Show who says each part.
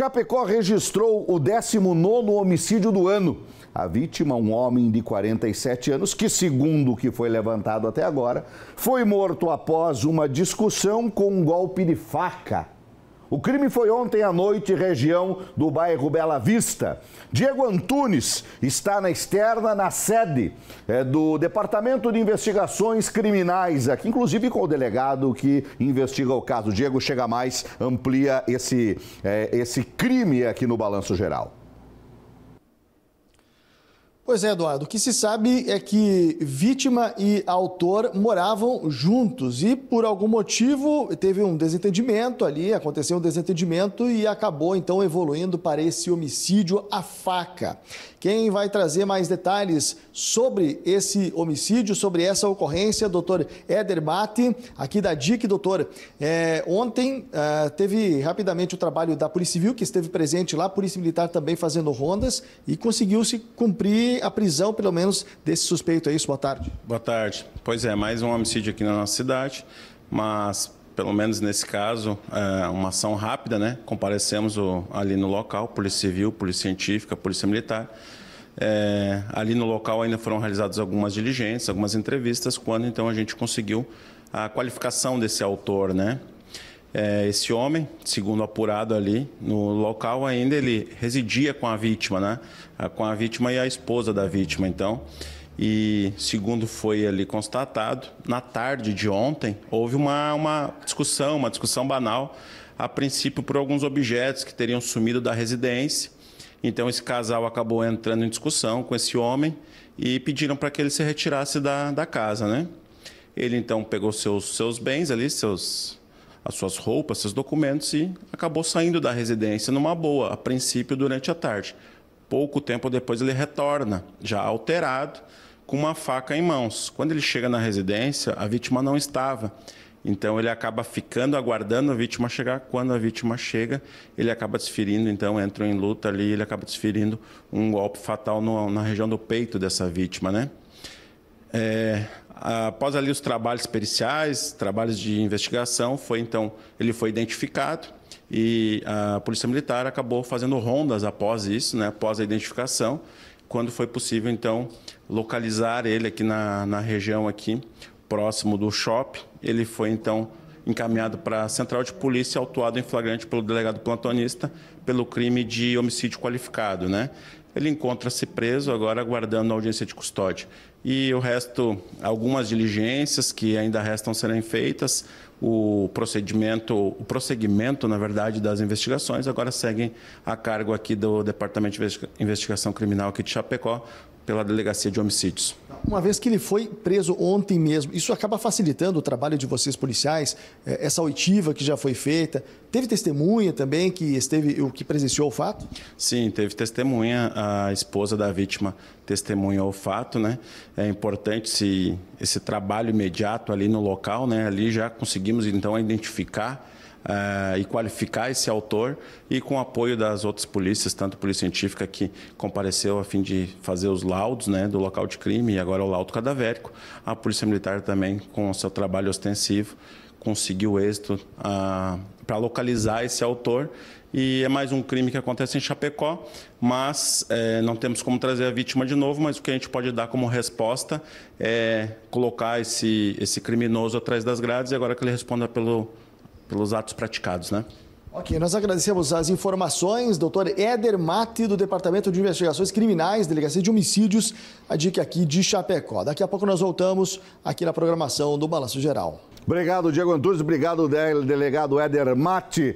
Speaker 1: Chapecó registrou o 19 homicídio do ano. A vítima, um homem de 47 anos, que, segundo o que foi levantado até agora, foi morto após uma discussão com um golpe de faca o crime foi ontem à noite, região do bairro Bela Vista. Diego Antunes está na externa, na sede é, do Departamento de Investigações Criminais, aqui, inclusive com o delegado que investiga o caso. Diego chega mais, amplia esse, é, esse crime aqui no Balanço Geral.
Speaker 2: Pois é, Eduardo. O que se sabe é que vítima e autor moravam juntos e, por algum motivo, teve um desentendimento ali, aconteceu um desentendimento e acabou então evoluindo para esse homicídio à faca. Quem vai trazer mais detalhes sobre esse homicídio, sobre essa ocorrência, doutor Éder Mate, aqui da DIC, doutor. É, ontem é, teve rapidamente o trabalho da Polícia Civil, que esteve presente lá, a Polícia Militar também fazendo rondas e conseguiu se cumprir a prisão, pelo menos, desse suspeito. É isso? Boa tarde. Boa tarde.
Speaker 3: Pois é, mais um homicídio aqui na nossa cidade, mas pelo menos nesse caso, é uma ação rápida, né? Comparecemos o, ali no local, Polícia Civil, Polícia Científica, Polícia Militar. É, ali no local ainda foram realizadas algumas diligências, algumas entrevistas, quando então a gente conseguiu a qualificação desse autor, né? é, esse homem, segundo apurado ali no local, ainda ele residia com a vítima, né? Ah, com a vítima e a esposa da vítima, então. E segundo foi ali constatado, na tarde de ontem houve uma, uma discussão, uma discussão banal, a princípio por alguns objetos que teriam sumido da residência. Então esse casal acabou entrando em discussão com esse homem e pediram para que ele se retirasse da, da casa, né? Ele então pegou seus, seus bens ali, seus as suas roupas, seus documentos e acabou saindo da residência numa boa, a princípio durante a tarde. Pouco tempo depois ele retorna, já alterado, com uma faca em mãos. Quando ele chega na residência, a vítima não estava. Então ele acaba ficando aguardando a vítima chegar. Quando a vítima chega, ele acaba desferindo, então entra em luta ali, ele acaba desferindo um golpe fatal no, na região do peito dessa vítima, né? É, Após ali os trabalhos periciais, trabalhos de investigação, foi então ele foi identificado e a Polícia Militar acabou fazendo rondas após isso, né, após a identificação, quando foi possível então localizar ele aqui na, na região aqui próximo do shopping. Ele foi então encaminhado para a Central de Polícia, e autuado em flagrante pelo delegado plantonista pelo crime de homicídio qualificado, né? Ele encontra-se preso agora aguardando a audiência de custódia. E o resto, algumas diligências que ainda restam serem feitas, o procedimento, o prosseguimento, na verdade, das investigações agora seguem a cargo aqui do Departamento de Investigação Criminal aqui de Chapecó, pela Delegacia de Homicídios.
Speaker 2: Uma vez que ele foi preso ontem mesmo, isso acaba facilitando o trabalho de vocês policiais, é, essa oitiva que já foi feita. Teve testemunha também que esteve, o que presenciou o fato?
Speaker 3: Sim, teve testemunha, a esposa da vítima testemunhou o fato, né? É importante esse, esse trabalho imediato ali no local, né? Ali já conseguimos então identificar Uh, e qualificar esse autor e com o apoio das outras polícias, tanto a polícia científica que compareceu a fim de fazer os laudos laudos né, do local de crime e agora é o laudo cadavérico, a Polícia Militar também, com o seu trabalho ostensivo, conseguiu êxito ah, para localizar esse autor. E é mais um crime que acontece em Chapecó, mas eh, não temos como trazer a vítima de novo, mas o que a gente pode dar como resposta é colocar esse, esse criminoso atrás das grades e agora que ele responda pelo, pelos atos praticados, né?
Speaker 2: Ok, nós agradecemos as informações, doutor Éder Mate, do Departamento de Investigações Criminais, Delegacia de Homicídios, a dica aqui de Chapecó. Daqui a pouco nós voltamos aqui na programação do Balanço Geral.
Speaker 1: Obrigado, Diego Antunes. Obrigado, delegado Éder Mate.